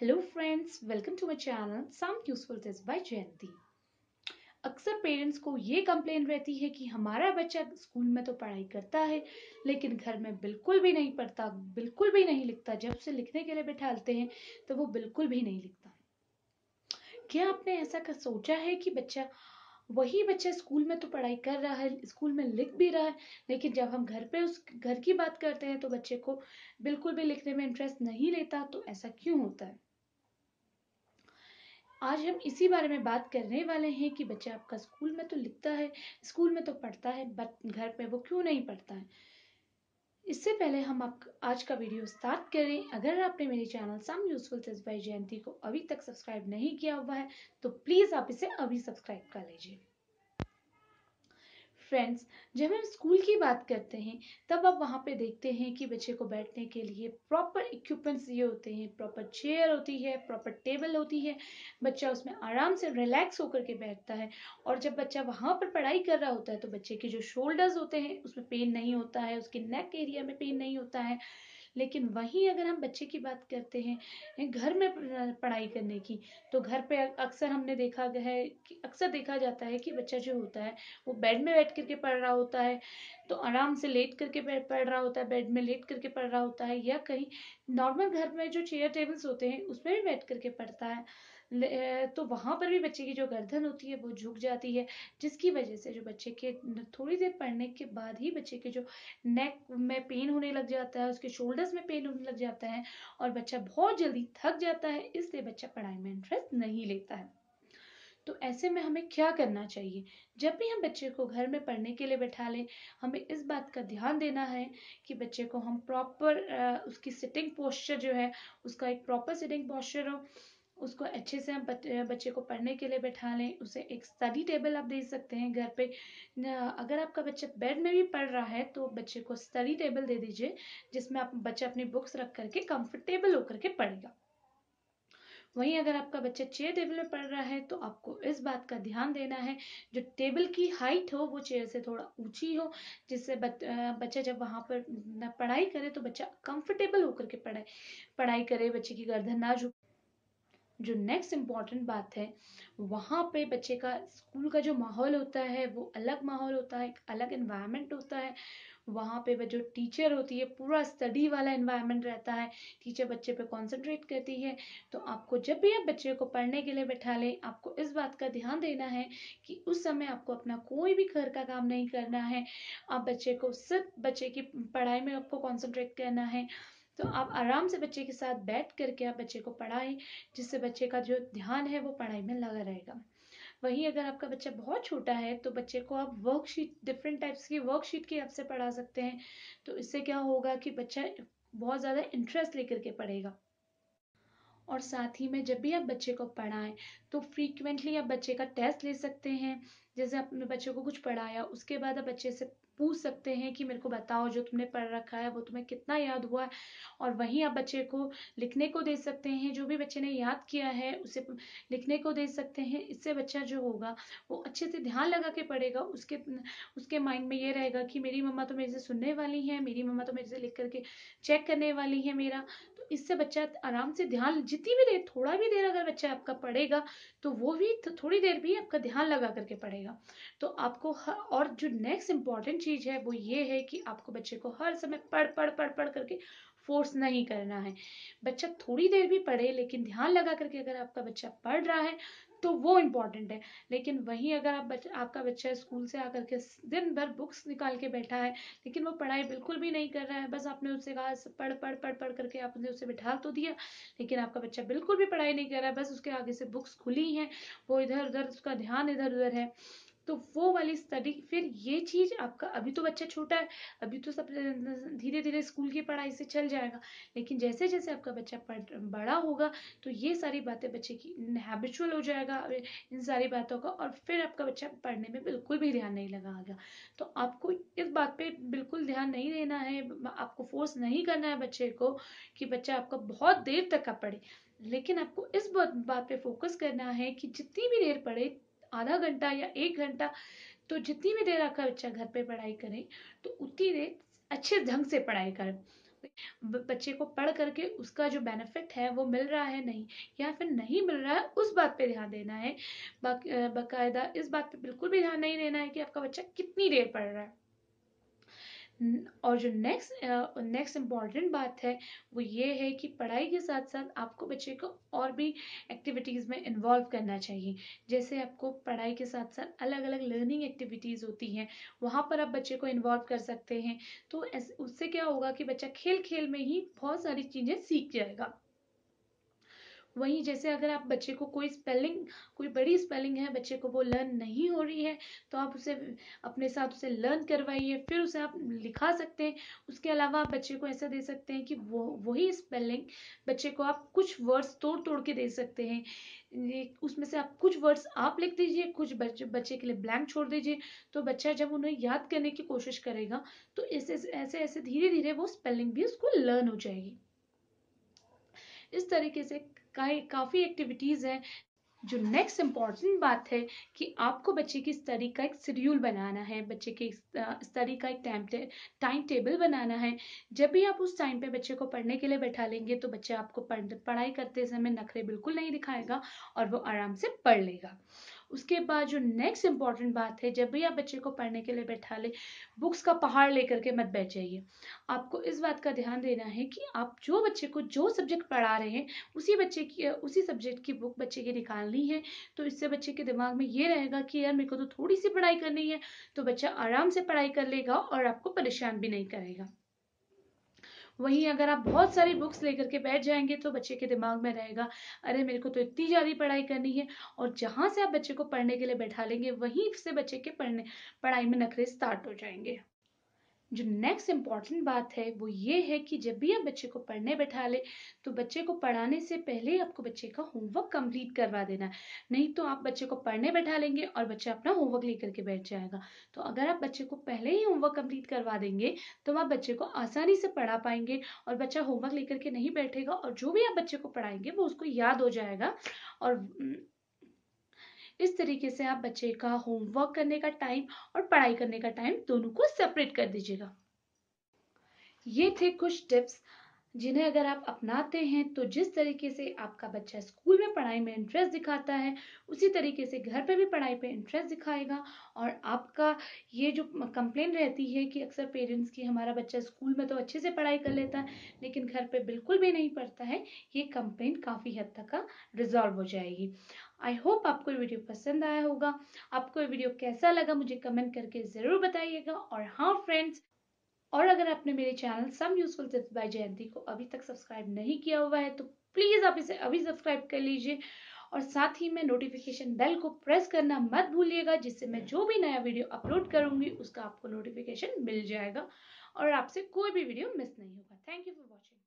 hello friends welcome to my channel some useful tips by Jayanti अक्सर parents को ये complain रहती है कि हमारा बच्चा स्कूल में तो पढ़ाई करता है लेकिन घर में बिल्कुल भी नहीं पढ़ता बिल्कुल भी नहीं लिखता जब से लिखने के लिए बिठाते हैं तो वो बिल्कुल भी नहीं लिखता क्या आपने ऐसा कर सोचा है कि बच्चा वही बच्चा स्कूल में तो पढ़ाई कर रहा है स्कूल में लिख भी रहा है लेकिन जब हम घर पे उस घर की बात करते हैं तो बच्चे को बिल्कुल भी लिखने में इंटरेस्ट नहीं लेता तो ऐसा क्यों होता है आज हम इसी बारे में बात करने वाले हैं कि बच्चा आपका स्कूल में तो लिखता है स्कूल में तो पढ़ता है बट घर पे वो क्यों नहीं पढ़ता है इससे पहले हम आप आज का वीडियो स्टार्ट करें अगर आपने मेरे चैनल सम यूजफुल जयंती को अभी तक सब्सक्राइब नहीं किया हुआ है तो प्लीज़ आप इसे अभी सब्सक्राइब कर लीजिए फ्रेंड्स जब हम स्कूल की बात करते हैं तब आप वहाँ पे देखते हैं कि बच्चे को बैठने के लिए प्रॉपर इक्विपमेंट्स ये होते हैं प्रॉपर चेयर होती है प्रॉपर टेबल होती है बच्चा उसमें आराम से रिलैक्स होकर के बैठता है और जब बच्चा वहाँ पर पढ़ाई कर रहा होता है तो बच्चे के जो शोल्डर्स होते हैं उसमें पेन नहीं होता है उसके नेक एरिया में पेन नहीं होता है लेकिन वहीं अगर हम बच्चे की बात करते हैं घर में पढ़ाई करने की तो घर पे अक्सर हमने देखा है अक्सर देखा जाता है कि बच्चा जो होता है वो बेड में बैठ करके पढ़ रहा होता है तो आराम से लेट करके पढ़ रहा होता है बेड में लेट करके पढ़ रहा होता है या कहीं नॉर्मल घर में जो चेयर टेबल्स होते हैं उसमें भी बैठ करके पढ़ता है तो वहाँ पर भी बच्चे की जो गर्दन होती है वो झुक जाती है जिसकी वजह से जो बच्चे के थोड़ी देर पढ़ने के बाद ही बच्चे के जो नेक में पेन होने लग जाता है उसके शोल्डर्स में पेन होने लग जाता है और बच्चा बहुत जल्दी थक जाता है इसलिए बच्चा पढ़ाई में इंटरेस्ट नहीं लेता है तो ऐसे में हमें क्या करना चाहिए जब भी हम बच्चे को घर में पढ़ने के लिए बैठा लें हमें इस बात का ध्यान देना है कि बच्चे को हम प्रॉपर उसकी सिटिंग पोस्चर जो है उसका एक प्रॉपर सिटिंग पोस्चर हो उसको अच्छे से हम बच्चे को पढ़ने के लिए बैठा लें उसे एक स्टडी टेबल आप दे सकते हैं घर पे अगर आपका बच्चा बेड में भी पढ़ रहा है तो बच्चे को स्टडी टेबल दे दीजिए जिसमें आप बच्चा अपनी बुक्स रख करके कंफर्टेबल होकर के पढ़ेगा वहीं अगर आपका बच्चा चेयर टेबल में पढ़ रहा है तो आपको इस बात का ध्यान देना है जो टेबल की हाइट हो वो चेयर से थोड़ा ऊंची हो जिससे बच्चा जब वहाँ पर पढ़ाई करे तो बच्चा कंफर्टेबल होकर के पढ़ाई पढ़ाई करे बच्चे की गर्दन ना झुक जो नेक्स्ट इम्पॉर्टेंट बात है वहाँ पे बच्चे का स्कूल का जो माहौल होता है वो अलग माहौल होता है एक अलग इन्वायरमेंट होता है वहाँ पे जो टीचर होती है पूरा स्टडी वाला इन्वायरमेंट रहता है टीचर बच्चे पे कंसंट्रेट करती है तो आपको जब भी आप बच्चे को पढ़ने के लिए बैठा लें आपको इस बात का ध्यान देना है कि उस समय आपको अपना कोई भी घर का काम नहीं करना है आप बच्चे को सिर्फ बच्चे की पढ़ाई में आपको कॉन्सेंट्रेट करना है तो आप आराम से बच्चे के साथ बैठ करके आप बच्चे को पढ़ाएं जिससे बच्चे का जो ध्यान है वो पढ़ाई में लगा रहेगा वहीं अगर आपका बच्चा बहुत छोटा है तो बच्चे को आप वर्कशीट डिफरेंट टाइप्स की वर्कशीट की आपसे पढ़ा सकते हैं तो इससे क्या होगा कि बच्चा बहुत ज़्यादा इंटरेस्ट लेकर के पढ़ेगा और साथ ही में जब भी आप बच्चे को पढ़ाएं तो फ्रीक्वेंटली आप बच्चे का टेस्ट ले सकते हैं जैसे आपने बच्चे को कुछ पढ़ाया उसके बाद आप बच्चे से पूछ सकते हैं कि मेरे को बताओ जो तुमने पढ़ रखा है वो तुम्हें कितना याद हुआ और वहीं आप बच्चे को लिखने को दे सकते हैं जो भी बच्चे ने याद किया है उसे लिखने को दे सकते हैं इससे बच्चा जो होगा वो अच्छे से ध्यान लगा के पढ़ेगा उसके उसके माइंड में ये रहेगा कि मेरी मम्मा तो मेरे से सुनने वाली हैं मेरी मम्मा तो मेरे से लिख करके चेक करने वाली है मेरा इससे बच्चा आराम से ध्यान जितनी भी देर थोड़ा भी देर अगर बच्चा आपका पढ़ेगा तो वो भी थोड़ी देर भी आपका ध्यान लगा करके पढ़ेगा तो आपको और जो नेक्स्ट इंपॉर्टेंट चीज़ है वो ये है कि आपको बच्चे को हर समय पढ़ पढ़ पढ़ पढ़ करके फोर्स नहीं करना है बच्चा थोड़ी देर भी पढ़े लेकिन ध्यान लगा करके अगर आपका बच्चा पढ़ रहा है तो वो इम्पॉर्टेंट है लेकिन वहीं अगर आप बच, आपका बच्चा स्कूल से आकर के दिन भर बुक्स निकाल के बैठा है लेकिन वो पढ़ाई बिल्कुल भी नहीं कर रहा है बस आपने उससे कहा पढ़ पढ़ पढ़ पढ़ करके आपने उसे बिठा तो दिया लेकिन आपका बच्चा बिल्कुल भी पढ़ाई नहीं कर रहा है बस उसके आगे से बुक्स खुली हैं वो इधर उधर उसका ध्यान इधर उधर है तो वो वाली स्टडी फिर ये चीज़ आपका अभी तो बच्चा छोटा है अभी तो सब धीरे धीरे स्कूल की पढ़ाई से चल जाएगा लेकिन जैसे जैसे आपका बच्चा बड़ा होगा तो ये सारी बातें बच्चे की हैबिचुअल हो जाएगा इन सारी बातों का और फिर आपका बच्चा पढ़ने में बिल्कुल भी ध्यान नहीं लगाएगा तो आपको इस बात पर बिल्कुल ध्यान नहीं देना है आपको फोर्स नहीं करना है बच्चे को कि बच्चा आपका बहुत देर तक का पढ़े लेकिन आपको इस बात पे फोकस करना है कि जितनी भी देर पढ़े आधा घंटा या एक घंटा तो जितनी भी देर आपका बच्चा घर पे पढ़ाई करे तो उतनी देर अच्छे ढंग से पढ़ाई कर बच्चे को पढ़ करके उसका जो बेनिफिट है वो मिल रहा है नहीं या फिर नहीं मिल रहा है उस बात पे ध्यान देना है बाकायदा इस बात पे बिल्कुल भी ध्यान नहीं देना है कि आपका बच्चा कितनी देर पढ़ रहा है और जो नेक्स्ट नेक्स्ट इम्पॉर्टेंट बात है वो ये है कि पढ़ाई के साथ साथ आपको बच्चे को और भी एक्टिविटीज़ में इन्वॉल्व करना चाहिए जैसे आपको पढ़ाई के साथ साथ अलग अलग लर्निंग एक्टिविटीज़ होती हैं वहाँ पर आप बच्चे को इन्वॉल्व कर सकते हैं तो उससे क्या होगा कि बच्चा खेल खेल में ही बहुत सारी चीज़ें सीख जाएगा वहीं जैसे अगर आप बच्चे को कोई स्पेलिंग कोई बड़ी स्पेलिंग है बच्चे को वो लर्न नहीं हो रही है तो आप उसे अपने साथ उसे लर्न करवाइए फिर उसे आप लिखा सकते हैं उसके अलावा आप बच्चे को ऐसा दे सकते हैं कि वो वही स्पेलिंग बच्चे को आप कुछ वर्ड्स तोड़ तोड़ के दे सकते हैं उसमें से आप कुछ वर्ड्स आप लिख दीजिए कुछ बच्चे बच्चे के लिए ब्लैंक छोड़ दीजिए तो बच्चा जब उन्हें याद करने की कोशिश करेगा तो ऐसे ऐसे ऐसे धीरे धीरे वो स्पेलिंग भी उसको लर्न हो जाएगी इस तरीके से कई काफ़ी एक्टिविटीज़ है जो नेक्स्ट इम्पॉर्टेंट बात है कि आपको बच्चे की स्टडी का एक शेड्यूल बनाना है बच्चे की स्टडी का एक टाइम टाइम टेबल बनाना है जब भी आप उस टाइम पे बच्चे को पढ़ने के लिए बैठा लेंगे तो बच्चे आपको पढ़ पढ़ाई करते समय नखरे बिल्कुल नहीं दिखाएगा और वो आराम से पढ़ लेगा उसके बाद जो नेक्स्ट इंपॉर्टेंट बात है जब भी आप बच्चे को पढ़ने के लिए बैठा ले बुक्स का पहाड़ लेकर के मत बैठ जाइए आपको इस बात का ध्यान देना है कि आप जो बच्चे को जो सब्जेक्ट पढ़ा रहे हैं उसी बच्चे की उसी सब्जेक्ट की बुक बच्चे की निकालनी है तो इससे बच्चे के दिमाग में ये रहेगा कि यार मेरे को तो थोड़ी सी पढ़ाई करनी है तो बच्चा आराम से पढ़ाई कर लेगा और आपको परेशान भी नहीं करेगा वहीं अगर आप बहुत सारी बुक्स लेकर के बैठ जाएंगे तो बच्चे के दिमाग में रहेगा अरे मेरे को तो इतनी ज़्यादा पढ़ाई करनी है और जहाँ से आप बच्चे को पढ़ने के लिए बैठा लेंगे वहीं से बच्चे के पढ़ने पढ़ाई में नखरे स्टार्ट हो जाएंगे जो नेक्स्ट इम्पॉर्टेंट बात है वो ये है कि जब भी आप बच्चे को पढ़ने बैठा ले तो बच्चे को पढ़ाने से पहले आपको बच्चे का होमवर्क कंप्लीट करवा देना नहीं तो आप बच्चे को पढ़ने बैठा लेंगे और बच्चा अपना होमवर्क लेकर के बैठ जाएगा तो अगर आप बच्चे को पहले ही होमवर्क कंप्लीट करवा देंगे तो आप बच्चे को आसानी से पढ़ा पाएंगे और बच्चा होमवर्क लेकर के नहीं बैठेगा और जो भी आप बच्चे को पढ़ाएंगे वो उसको याद हो जाएगा और इस तरीके से आप बच्चे का होमवर्क करने का टाइम और पढ़ाई करने का टाइम दोनों को सेपरेट कर दीजिएगा ये थे कुछ टिप्स जिन्हें अगर आप अपनाते हैं तो जिस तरीके से आपका बच्चा स्कूल में पढ़ाई में इंटरेस्ट दिखाता है उसी तरीके से घर पर भी पढ़ाई पे इंटरेस्ट दिखाएगा और आपका ये जो कंप्लेन रहती है कि अक्सर पेरेंट्स की हमारा बच्चा स्कूल में तो अच्छे से पढ़ाई कर लेता है लेकिन घर पर बिल्कुल भी नहीं पढ़ता है ये कंप्लेन काफ़ी हद तक का रिजॉल्व हो जाएगी आई होप आपको ये वीडियो पसंद आया होगा आपको ये वीडियो कैसा लगा मुझे कमेंट करके ज़रूर बताइएगा और हाँ फ्रेंड्स और अगर आपने मेरे channel some useful tips by Jayanti को अभी तक सब्सक्राइब नहीं किया हुआ है तो प्लीज़ आप इसे अभी सब्सक्राइब कर लीजिए और साथ ही में नोटिफिकेशन बेल को प्रेस करना मत भूलिएगा जिससे मैं जो भी नया वीडियो अपलोड करूंगी उसका आपको नोटिफिकेशन मिल जाएगा और आपसे कोई भी वीडियो मिस नहीं होगा थैंक यू फॉर वॉचिंग